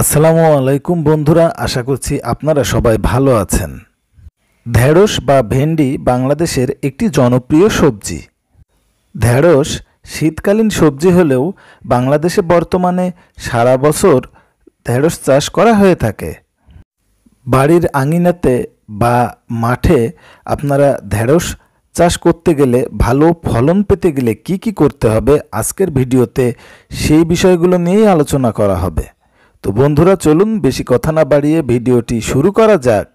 আসসালামু আলাইকুম বন্ধুরা আশা করছি আপনারা সবাই ভালো আছেন ঢেঁড়স বা ভেন্ডি বাংলাদেশের একটি জনপ্রিয় সবজি ঢেঁড়স শীতকালীন সবজি হলেও বাংলাদেশে বর্তমানে সারা বছর ঢেঁড়স চাষ করা হয়ে থাকে বাড়ির আঙিনাতে বা মাঠে আপনারা ঢেঁড়স চাষ করতে গেলে ভালো ফলন পেতে গেলে কি কি করতে হবে আজকের ভিডিওতে সেই বিষয়গুলো নিয়েই আলোচনা করা হবে তো বন্ধুরা চলুন বেশি কথা না বাড়িয়ে ভিডিওটি শুরু করা যাক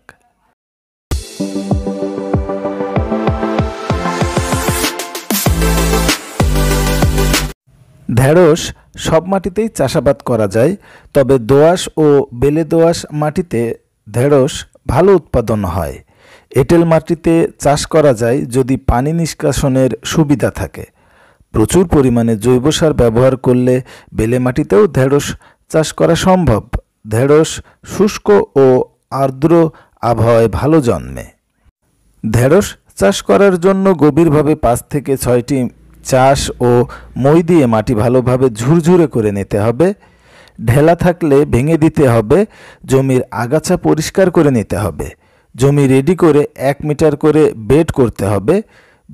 ঢেঁড়স সব মাটিতেই চাষাবাদ করা যায় তবে দোয়াশ ও বেলে দোয়াশ মাটিতে ঢেঁড়স ভালো উৎপাদন হয় এঁটেল মাটিতে চাষ করা যায় যদি পানি নিষ্কাশনের সুবিধা থাকে প্রচুর পরিমাণে জৈব সার ব্যবহার করলে বেলে মাটিতেও ঢেঁড়স চাষ করা সম্ভব ঢেঁড়স শুষ্ক ও আর্দ্র আবহাওয়ায় ভালো জন্মে ঢেঁড়স চাষ করার জন্য গভীরভাবে পাঁচ থেকে ছয়টি চাষ ও মই দিয়ে মাটি ভালোভাবে ঝুরঝুরে করে নিতে হবে ঢেলা থাকলে ভেঙে দিতে হবে জমির আগাছা পরিষ্কার করে নিতে হবে জমি রেডি করে এক মিটার করে বেড করতে হবে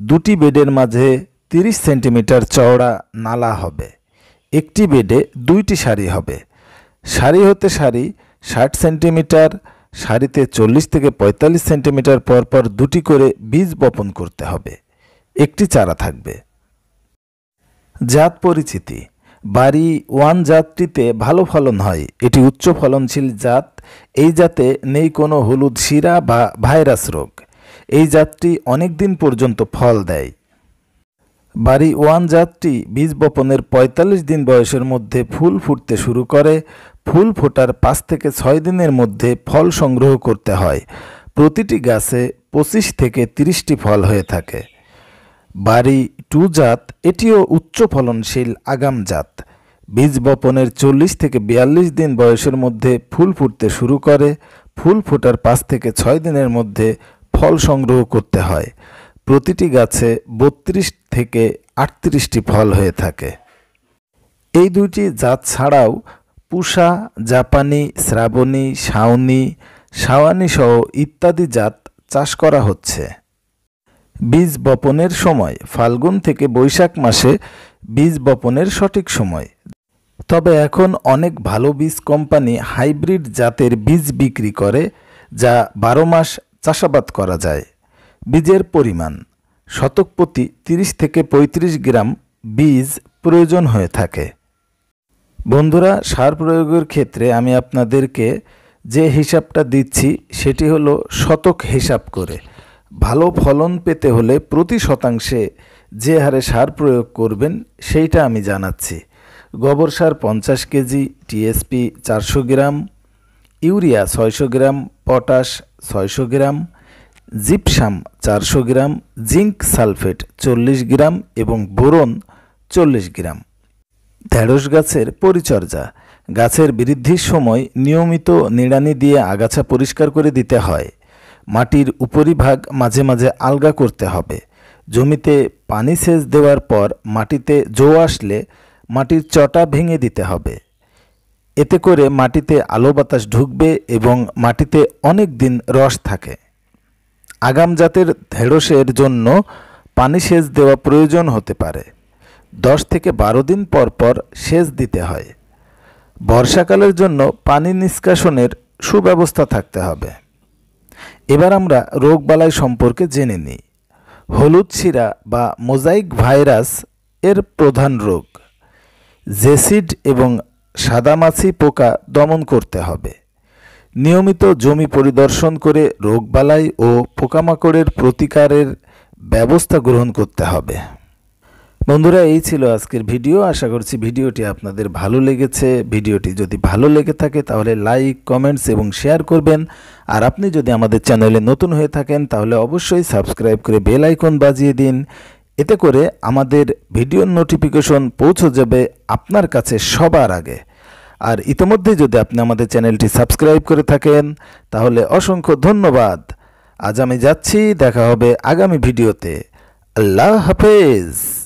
দুটি বেডের মাঝে তিরিশ সেন্টিমিটার চওড়া নালা হবে একটি বেডে দুইটি সারি হবে সারি হতে সারি ষাট সেন্টিমিটার সারিতে চল্লিশ থেকে পঁয়তাল্লিশ সেন্টিমিটার পরপর দুটি করে বীজ বপন করতে হবে একটি চারা থাকবে জাত পরিচিতি বাড়ি ওয়ান জাতটিতে ভালো ফলন হয় এটি উচ্চ ফলনশীল জাত এই জাতে নেই কোনো হলুদ শিরা বা ভাইরাস রোগ এই জাতটি অনেক দিন পর্যন্ত ফল দেয় বাড়ি ওয়ান জাতটি বীজ বপনের ৪৫ দিন বয়সের মধ্যে ফুল ফুটতে শুরু করে ফুল ফোটার পাঁচ থেকে ছয় দিনের মধ্যে ফল সংগ্রহ করতে হয় প্রতিটি গাছে পঁচিশ থেকে তিরিশটি ফল হয়ে থাকে বাড়ি টু জাত এটিও উচ্চ ফলনশীল আগাম জাত বীজ বপনের চল্লিশ থেকে বিয়াল্লিশ দিন বয়সের মধ্যে ফুল ফুটতে শুরু করে ফুল ফোটার পাঁচ থেকে ছয় দিনের মধ্যে ফল সংগ্রহ করতে হয় প্রতিটি গাছে বত্রিশ থেকে আটত্রিশটি ফল হয়ে থাকে এই দুইটি জাত ছাড়াও পুষা জাপানি শ্রাবণী শাওনি শাওয়ানি সহ ইত্যাদি জাত চাষ করা হচ্ছে বীজ বপনের সময় ফাল্গুন থেকে বৈশাখ মাসে বীজ বপনের সঠিক সময় তবে এখন অনেক ভালো বীজ কোম্পানি হাইব্রিড জাতের বীজ বিক্রি করে যা বারো মাস চাষাবাদ করা যায় বীজের পরিমাণ শতক প্রতি ৩০ থেকে ৩৫ গ্রাম বীজ প্রয়োজন হয়ে থাকে বন্ধুরা সার প্রয়োগের ক্ষেত্রে আমি আপনাদেরকে যে হিসাবটা দিচ্ছি সেটি হলো শতক হিসাব করে ভালো ফলন পেতে হলে প্রতি শতাংশে যে হারে সার প্রয়োগ করবেন সেইটা আমি জানাচ্ছি গোবর সার পঞ্চাশ কেজি টিএসপি চারশো গ্রাম ইউরিয়া ছয়শো গ্রাম পটাশ ছয়শো গ্রাম জিপসাম চারশো গ্রাম জিঙ্ক সালফেট চল্লিশ গ্রাম এবং বোরন চল্লিশ গ্রাম ঢেঁড়স গাছের পরিচর্যা গাছের বৃদ্ধির সময় নিয়মিত নিড়ানি দিয়ে আগাছা পরিষ্কার করে দিতে হয় মাটির উপরিভাগ মাঝে মাঝে আলগা করতে হবে জমিতে পানি সেচ দেওয়ার পর মাটিতে জো আসলে মাটির চটা ভেঙে দিতে হবে এতে করে মাটিতে আলো বাতাস ঢুকবে এবং মাটিতে অনেক দিন রস থাকে আগাম জাতের ঢেঁড়সের জন্য পানি সেচ দেওয়া প্রয়োজন হতে পারে দশ থেকে বারো দিন পর পর সেচ দিতে হয় বর্ষাকালের জন্য পানি নিষ্কাশনের সুব্যবস্থা থাকতে হবে এবার আমরা রোগবালাই সম্পর্কে জেনে নিই হলুদ শিরা বা মোজাইক ভাইরাস এর প্রধান রোগ জেসিড এবং সাদামাছি পোকা দমন করতে হবে নিয়মিত জমি পরিদর্শন করে রোগবালাই ও পোকামাকড়ের প্রতিকারের ব্যবস্থা গ্রহণ করতে হবে বন্ধুরা এই ছিল আজকের ভিডিও আশা করছি ভিডিওটি আপনাদের ভালো লেগেছে ভিডিওটি যদি ভালো লেগে থাকে তাহলে লাইক কমেন্টস এবং শেয়ার করবেন আর আপনি যদি আমাদের চ্যানেলে নতুন হয়ে থাকেন তাহলে অবশ্যই সাবস্ক্রাইব করে বেল আইকন বাজিয়ে দিন এতে করে আমাদের ভিডিওর নোটিফিকেশন পৌঁছে যাবে আপনার কাছে সবার আগে আর ইতিমধ্যে যদি আপনি আমাদের চ্যানেলটি সাবস্ক্রাইব করে থাকেন তাহলে অসংখ্য ধন্যবাদ আজ আমি যাচ্ছি দেখা হবে আগামী ভিডিওতে আল্লাহ হাফেজ